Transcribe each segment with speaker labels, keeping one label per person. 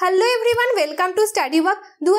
Speaker 1: hello everyone welcome to study work দু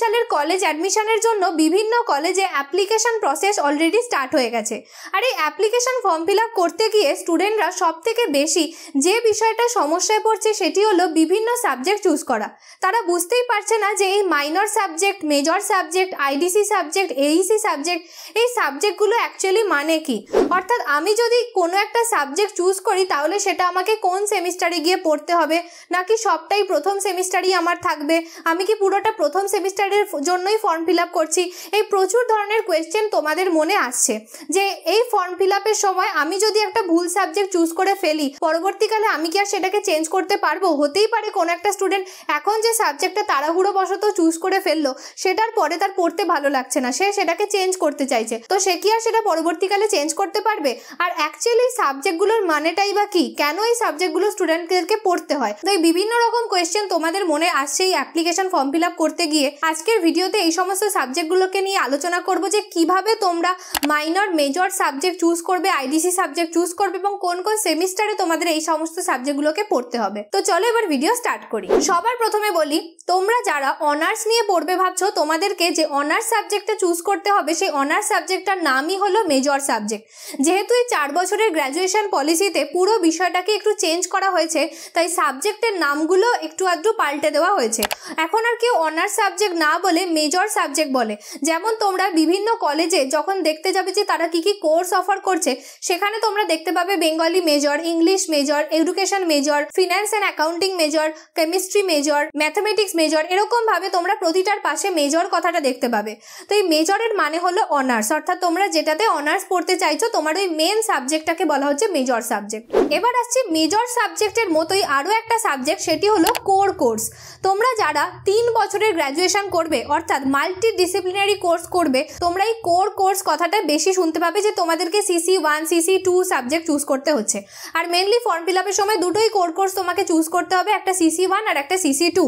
Speaker 1: সালের college অ্যাডমিশনের জন্য বিভিন্ন কলেজে অ্যাপ্লিকেশন প্রসেস অলরেডি স্টার্ট হয়ে গেছে আর এই অ্যাপ্লিকেশন ফর্ম ফিল করতে গিয়ে স্টুডেন্টরা সব থেকে বেশি যে বিষয়টা সমস্যায় পড়ছে সেটি হলো বিভিন্ন সাবজেক্ট চুজ করা তারা বুঝতেই পারছে না যে এই minor subject major subject IDC subject AEC subject এই সাবজেক্টগুলো অ্যাকচুয়ালি মানে কি অর্থাৎ আমি যদি কোনো একটা সাবজেক্ট চুজ করি তাহলে সেটা আমাকে কোন সেমিস্টারে গিয়ে পড়তে হবে নাকি সবটাই প্রথম প্রথম সেমিস্টারই আমার থাকবে আমি কি পুরোটা প্রথম সেমিস্টারের জন্যই ফর্ম ফিল করছি এই প্রচুর ধরনের কোয়েশ্চেন তোমাদের মনে আসছে যে এই ফর্ম ফিল সময় আমি যদি একটা ভুল সাবজেক্ট চুজ করে ফেলি পরবর্তীকালে আমি কি আর সেটাকে চেঞ্জ করতে পারবো হতেই পারে কোনো একটা স্টুডেন্ট এখন যে সাবজেক্টটা তাড়াহুড়ো বশত চুজ করে ফেললো সেটার পরে তার পড়তে ভালো লাগছে না সে সেটাকে চেঞ্জ করতে চাইছে তো সে কি আর সেটা পরবর্তীকালে চেঞ্জ করতে পারবে আর অ্যাকচুয়ালি সাবজেক্টগুলোর মানেটাই বা কি কেন এই সাবজেক্টগুলো স্টুডেন্টদেরকে পড়তে হয় তো এই বিভিন্ন রকম কোয়েশ্চেন তোমাদের মনে আসছে এই অ্যাপ্লিকেশন ফর্ম ফিল করতে গিয়ে আজকের ভিডিওতে এই সমস্ত সাবজেক্টগুলোকে নিয়ে আলোচনা করব যে কিভাবে তোমরা মাইনর মেজর সাবজেক্ট চুজ করবে আইডিসি সাবজেক্ট চুজ করবে এবং কোন কোন সেমিস্টারে তোমাদের এই সমস্ত সাবজেক্টগুলোকে পড়তে হবে তো চলো এবার ভিডিও স্টার্ট করি সবার প্রথমে বলি তোমরা যারা অনার্স নিয়ে পড়বে ভাবছো তোমাদেরকে যে অনার্স সাবজেক্টটা চুজ করতে হবে সেই অনার্স সাবজেক্টটার নামই হলো মেজর সাবজেক্ট যেহেতু এই চার বছরের গ্র্যাজুয়েশন পলিসিতে পুরো বিষয়টাকে একটু চেঞ্জ করা হয়েছে তাই সাবজেক্টের নামগুলো একটু শুধুমাত্র পাল্টে দেওয়া হয়েছে এখন আর কেউ অনার্স সাবজেক্ট না বলে মেজর সাবজেক্ট বলে যেমন তোমরা বিভিন্ন কলেজে যখন দেখতে যাবে যে তারা কি কি কোর্স অফার করছে সেখানে তোমরা দেখতে পাবে Bengali major English major education major finance and accounting major chemistry major mathematics major এরকমভাবে তোমরা প্রতিটার পাশে মেজর কথাটা দেখতে পাবে তো এই মেজরের মানে হলো অনার্স অর্থাৎ তোমরা যেটাতে অনার্স পড়তে চাইছো তোমার ওই মেন সাবজেক্টটাকে বলা হচ্ছে মেজর সাবজেক্ট এবার আসছে মেজর সাবজেক্টের মতোই আরও একটা সাবজেক্ট সেটি হলো কোর কোর কোর্স তোমরা যারা তিন বছরের গ্র্যাজুয়েশন করবে অর্থাৎ মাল্টি ডিসিপ্লিনারি কোর্স করবে তোমরা এই কোর কোর্স কথাটা বেশি শুনতে পাবে যে তোমাদেরকে CC one CC two subject choose করতে হচ্ছে আর মেনলি ফর্ম ফিল আপের সময় দুটোই কোর কোর্স তোমাকে চুজ করতে হবে একটা সিসি ওয়ান আর একটা সিসি টু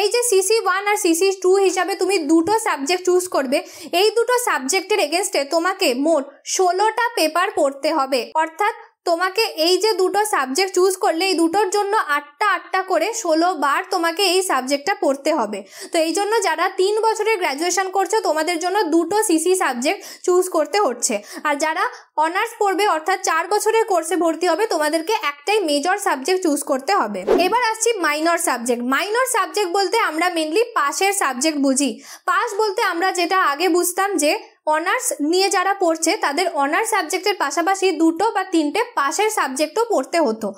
Speaker 1: এই যে সিসি ওয়ান আর সিসি টু হিসাবে তুমি দুটো সাবজেক্ট চুজ করবে এই দুটো সাবজেক্টের এগেনস্টে তোমাকে মোট ষোলোটা পেপার পড়তে হবে অর্থাৎ তোমাকে এই যে দুটো সাবজেক্ট চুজ করলে এই দুটোর জন্য আটটা আটটা করে ষোলো বার তোমাকে এই সাবজেক্টটা পড়তে হবে তো এই জন্য যারা তিন বছরের গ্র্যাজুয়েশন করছো তোমাদের জন্য দুটো সিসি সাবজেক্ট চুজ করতে হচ্ছে আর যারা অনার্স পড়বে অর্থাৎ চার বছরের কোর্সে ভর্তি হবে তোমাদেরকে একটাই মেজর সাবজেক্ট চুজ করতে হবে এবার আসছি মাইনর সাবজেক্ট মাইনর সাবজেক্ট বলতে আমরা মেনলি পাশের সাবজেক্ট বুঝি পাস বলতে আমরা যেটা আগে বুঝতাম যে অনার্স নিয়ে যারা পড়ছে তাদের অনার্স সাবজেক্টের পাশাপাশি দুটো বা তিনটে পাশের সাবজেক্টও পড়তে হতো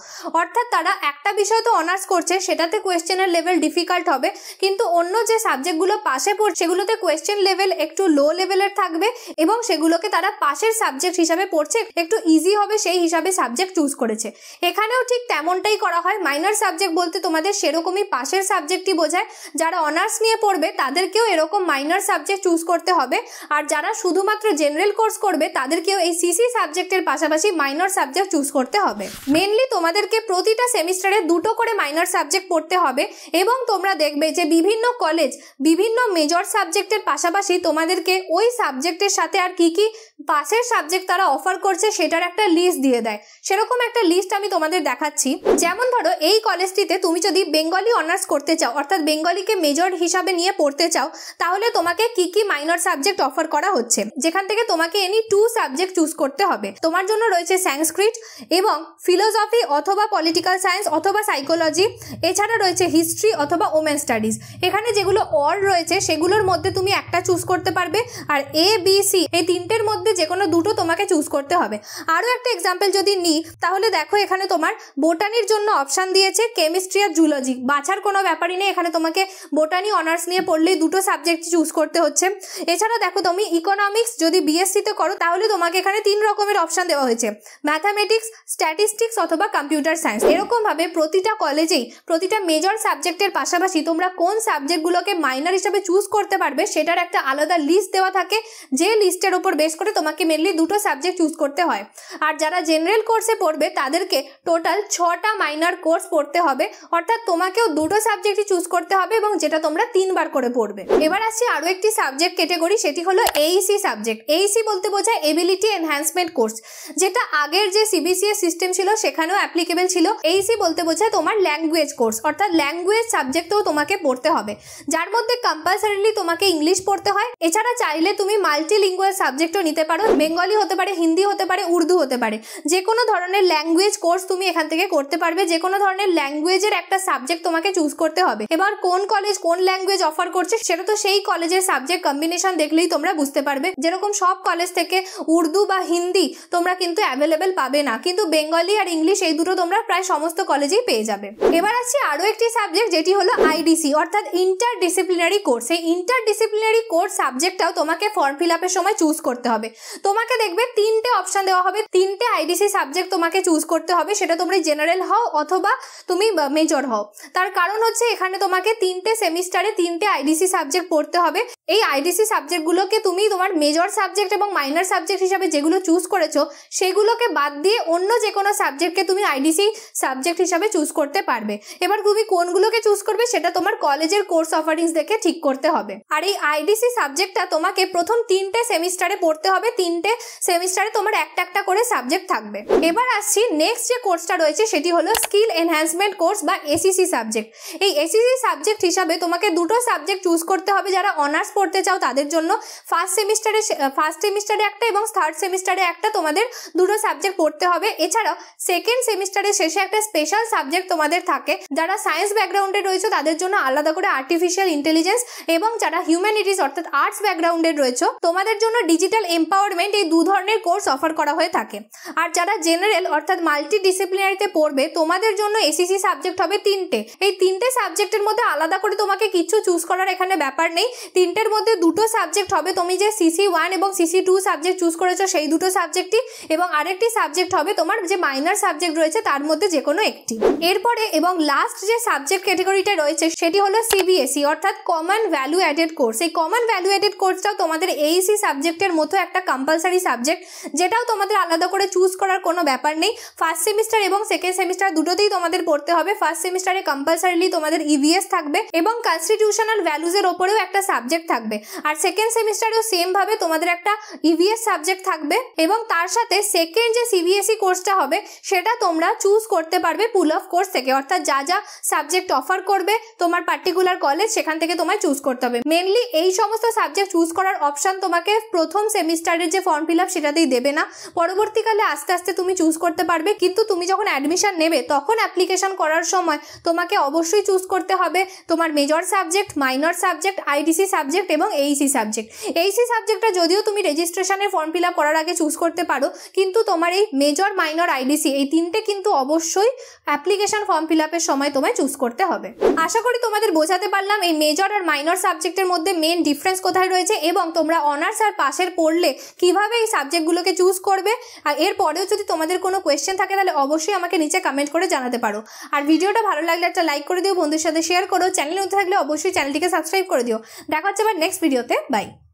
Speaker 1: অর্থাৎ তারা একটা বিষয় তো অনার্স করছে সেটাতে কোয়েশ্চেনের লেভেল ডিফিকাল্ট হবে কিন্তু অন্য যে সাবজেক্টগুলো পাশে পড়ছে সেগুলোতে কোয়েশ্চেন লেভেল একটু লো লেভেলের থাকবে এবং সেগুলোকে তারা পাশের সাবজেক্ট হিসাবে পড়ছে একটু ইজি হবে সেই হিসাবে সাবজেক্ট চুজ করেছে এখানেও ঠিক তেমনটাই করা হয় মাইনার সাবজেক্ট বলতে তোমাদের সেরকমই পাশের সাবজেক্টই বোঝায় যারা অনার্স নিয়ে পড়বে তাদেরকেও এরকম মাইনার সাবজেক্ট চুজ করতে হবে আর যারা শুধুমাত্র জেনারেল কোর্স করবে তাদেরকেও এই সিসি সাবজেক্টের পাশাপাশি মাইনর সাবজেক্ট চুজ করতে হবে মেনলি তোমাদেরকে প্রতিটা সেমিস্টারে দুটো করে মাইনর সাবজেক্ট পড়তে হবে এবং তোমরা দেখবে যে বিভিন্ন কলেজ বিভিন্ন মেজর সাবজেক্টের পাশাপাশি তোমাদেরকে ওই সাবজেক্টের সাথে আর কি কি পাশের সাবজেক্ট তারা অফার করছে সেটার একটা লিস্ট দিয়ে দেয় সেরকম একটা লিস্ট আমি তোমাদের দেখাচ্ছি যেমন ধরো এই কলেজটিতে তুমি যদি বেঙ্গলি অনার্স করতে চাও অর্থাৎ বেঙ্গলিকে মেজর হিসাবে নিয়ে পড়তে চাও তাহলে তোমাকে কি কি মাইনর সাবজেক্ট অফার করা হচ্ছে হচ্ছে যেখান থেকে তোমাকে এনি টু সাবজেক্ট চুজ করতে হবে তোমার জন্য রয়েছে সংস্কৃত এবং ফিলোসফি অথবা পলিটিক্যাল সায়েন্স অথবা সাইকোলজি এছাড়া রয়েছে হিস্ট্রি অথবা ওমেন স্টাডিজ এখানে যেগুলো অর রয়েছে সেগুলোর মধ্যে তুমি একটা চুজ করতে পারবে আর এ বি সি এই তিনটের মধ্যে যে কোনো দুটো তোমাকে চুজ করতে হবে আরও একটা এক্সাম্পল যদি নিই তাহলে দেখো এখানে তোমার বোটানির জন্য অপশান দিয়েছে কেমিস্ট্রি আর জুলজি বাছার কোনো ব্যাপারই নেই এখানে তোমাকে বোটানি অনার্স নিয়ে পড়লেই দুটো সাবজেক্ট চুজ করতে হচ্ছে এছাড়া দেখো তুমি ইকো ইকোনমিক্স যদি বিএসসিতে করো তাহলে তোমাকে এখানে তিন রকমের অপশান দেওয়া হয়েছে ম্যাথামেটিক্স স্ট্যাটিস্টিক্স অথবা কম্পিউটার সায়েন্স এরকমভাবে প্রতিটা কলেজেই প্রতিটা মেজর সাবজেক্টের পাশাপাশি তোমরা কোন সাবজেক্টগুলোকে মাইনার হিসাবে চুজ করতে পারবে সেটার একটা আলাদা লিস্ট দেওয়া থাকে যে লিস্টের ওপর বেশ করে তোমাকে মেনলি দুটো সাবজেক্ট চুজ করতে হয় আর যারা জেনারেল কোর্সে পড়বে তাদেরকে টোটাল ছটা মাইনার কোর্স পড়তে হবে অর্থাৎ তোমাকেও দুটো সাবজেক্টই চুজ করতে হবে এবং যেটা তোমরা তিনবার করে পড়বে এবার আসছে আরও একটি সাবজেক্ট ক্যাটেগরি সেটি হলো এই এইসি সাবজেক্ট এইসি বলতে বোঝায় এবিলিটি এনহ্যান্সমেন্ট কোর্স যেটা আগের যে সিবিসিএস সিস্টেম ছিল সেখানেও অ্যাপ্লিকেবল ছিল এইসি বলতে বোঝায় তোমার ল্যাঙ্গুয়েজ কোর্স অর্থাৎ ল্যাঙ্গুয়েজ সাবজেক্টও তোমাকে পড়তে হবে যার মধ্যে কম্পালসারিলি তোমাকে ইংলিশ পড়তে হয় এছাড়া চাইলে তুমি মাল্টি ল্যাঙ্গুয়েজ সাবজেক্টও নিতে পারো বেঙ্গলি হতে পারে হিন্দি হতে পারে উর্দু হতে পারে যে কোনো ধরনের ল্যাঙ্গুয়েজ কোর্স তুমি এখান থেকে করতে পারবে যে কোনো ধরনের ল্যাঙ্গুয়েজের একটা সাবজেক্ট তোমাকে চুজ করতে হবে এবার কোন কলেজ কোন ল্যাঙ্গুয়েজ অফার করছে সেটা তো সেই কলেজের সাবজেক্ট কম্বিনেশন দেখলেই তোমরা বুঝতে পারবে পারবে যেরকম সব কলেজ থেকে উর্দু বা হিন্দি তোমরা কিন্তু অ্যাভেলেবেল পাবে না কিন্তু বেঙ্গলি আর ইংলিশ এই দুটো তোমরা প্রায় সমস্ত কলেজেই পেয়ে যাবে এবার আছে আরও একটি সাবজেক্ট যেটি হলো আইডিসি অর্থাৎ ইন্টার ডিসিপ্লিনারি কোর্স এই ইন্টার ডিসিপ্লিনারি কোর্স সাবজেক্টটাও তোমাকে ফর্ম ফিল আপের সময় চুজ করতে হবে তোমাকে দেখবে তিনটে অপশান দেওয়া হবে তিনটে আইডিসি সাবজেক্ট তোমাকে চুজ করতে হবে সেটা তোমরা জেনারেল হও অথবা তুমি মেজর হও তার কারণ হচ্ছে এখানে তোমাকে তিনটে সেমিস্টারে তিনটে আইডিসি সাবজেক্ট পড়তে হবে এই আইডিসি সাবজেক্টগুলোকে তুমি তোমার মেজর সাবজেক্ট এবং মাইনার সাবজেক্ট হিসাবে যেগুলো চুজ করেছো সেগুলোকে বাদ দিয়ে অন্য যে কোনো সাবজেক্টকে তুমি আইডিসি সাবজেক্ট হিসাবে চুজ করতে পারবে এবার তুমি কোনগুলোকে চুজ করবে সেটা তোমার কলেজের কোর্স অফারিংস দেখে ঠিক করতে হবে আর এই আইডিসি সাবজেক্টটা তোমাকে প্রথম তিনটে সেমিস্টারে পড়তে হবে তিনটে সেমিস্টারে তোমার একটা একটা করে সাবজেক্ট থাকবে এবার আসছি নেক্সট যে কোর্সটা রয়েছে সেটি হলো স্কিল এনহ্যান্সমেন্ট কোর্স বা এসিসি সাবজেক্ট e এই এসিসি সাবজেক্ট e হিসাবে তোমাকে দুটো সাবজেক্ট চুজ করতে হবে যারা অনার্স পড়তে চাও তাদের জন্য ফার্স্ট সেমিস্টারে ফার্স্ট সেমিস্টারে একটা এবং থার্ড সেমিস্টারে একটা তোমাদের দুটো সাবজেক্ট পড়তে হবে এছাড়াও সেকেন্ড সেমিস্টারের শেষে একটা স্পেশাল সাবজেক্ট তোমাদের থাকে যারা সায়েন্স ব্যাকগ্রাউন্ডে রয়েছে তাদের জন্য আলাদা করে আর্টিফিশিয়াল ইন্টেলিজেন্স এবং যারা হিউম্যানিটিস অর্থাৎ আর্টস ব্যাকগ্রাউন্ডে রয়েছে তোমাদের জন্য ডিজিটাল এম্পাওয়ারমেন্ট এই দু ধরনের কোর্স অফার করা হয়ে থাকে আর যারা জেনারেল অর্থাৎ মাল্টি ডিসিপ্লিনারিতে পড়বে তোমাদের জন্য এসিসি সাবজেক্ট e হবে তিনটে এই তিনটে সাবজেক্টের মধ্যে আলাদা করে তোমাকে কিছু চুজ করার এখানে ব্যাপার নেই তিনটের মধ্যে দুটো সাবজেক্ট হবে তুমি যে সিসি ওয়ান এবং সিসি টু সাবজেক্ট চুজ করেছো সেই দুটো সাবজেক্টই এবং আরেকটি সাবজেক্ট হবে তোমার যে মাইনার সাবজেক্ট রয়েছে তার মধ্যে যে কোনো একটি এরপরে এবং লাস্ট যে সাবজেক্ট ক্যাটেগরিটা রয়েছে সেটি হলো সিবিএসই e, অর্থাৎ কমন ভ্যালু অ্যাডেড কোর্স এই কমন ভ্যালু অ্যাডেড কোর্সটাও তোমাদের e এইসি সাবজেক্টের মতো একটা কম্পালসারি সাবজেক্ট যেটাও তোমাদের আলাদা করে চুজ করার কোনো ব্যাপার নেই ফার্স্ট সেমিস্টার এবং সেকেন্ড সেমিস্টার দুটোতেই তোমাদের পড়তে হবে ফার্স্ট সেমিস্টারে কম্পালসারিলি তোমাদের ইভিএস e থাকবে এবং কনস্টিটিউশনাল ভ্যালুজের ওপরেও একটা সাবজেক্ট থাকবে আর সেকেন্ড সেমিস্টারেও সেম সেমভাবে তোমাদের একটা ইভিএস e সাবজেক্ট থাকবে এবং তার সাথে সেকেন্ড যে সিবিএসই কোর্সটা e হবে সেটা তোমরা চুজ করতে পারবে পুল অফ কোর্স থেকে অর্থাৎ যা যা সাবজেক্ট অফার করবে তোমার পার্টিকুলার কলেজ সেখান থেকে তোমায় চুজ করতে হবে মেনলি এই সমস্ত সাবজেক্ট চুজ করার অপশন তোমাকে প্রথম সেমিস্টারের যে ফর্ম ফিল আপ সেটাতেই দেবে না পরবর্তীকালে আস্তে আস্তে তুমি চুজ করতে পারবে কিন্তু তুমি যখন অ্যাডমিশন নেবে তখন অ্যাপ্লিকেশন করার সময় তোমাকে অবশ্যই চুজ করতে হবে তোমার major subject minor subject IDC subject এবং এইসি সাবজেক্ট এইসি সাবজেক্ট সাবজেক্টটা যদিও তুমি রেজিস্ট্রেশনের ফর্ম ফিল করার আগে চুজ করতে পারো কিন্তু তোমার এই মেজর মাইনর আইডিসি এই তিনটে কিন্তু অবশ্যই অ্যাপ্লিকেশন ফর্ম ফিল সময় তোমায় চুজ করতে হবে আশা করি তোমাদের বোঝাতে পারলাম এই মেজর আর মাইনর সাবজেক্টের মধ্যে মেন ডিফারেন্স কোথায় রয়েছে এবং তোমরা অনার্স আর পাশের পড়লে কিভাবে এই সাবজেক্টগুলোকে চুজ করবে আর এরপরেও যদি তোমাদের কোনো কোয়েশ্চেন থাকে তাহলে অবশ্যই আমাকে নিচে কমেন্ট করে জানাতে পারো আর ভিডিওটা ভালো লাগলে একটা লাইক করে দিও বন্ধুর সাথে শেয়ার করো চ্যানেল নতুন থাকলে অবশ্যই চ্যানেলটিকে সাবস্ক্রাইব করে দিও দেখা হচ্ছে আবার নেক্সট ভিডিওতে বাই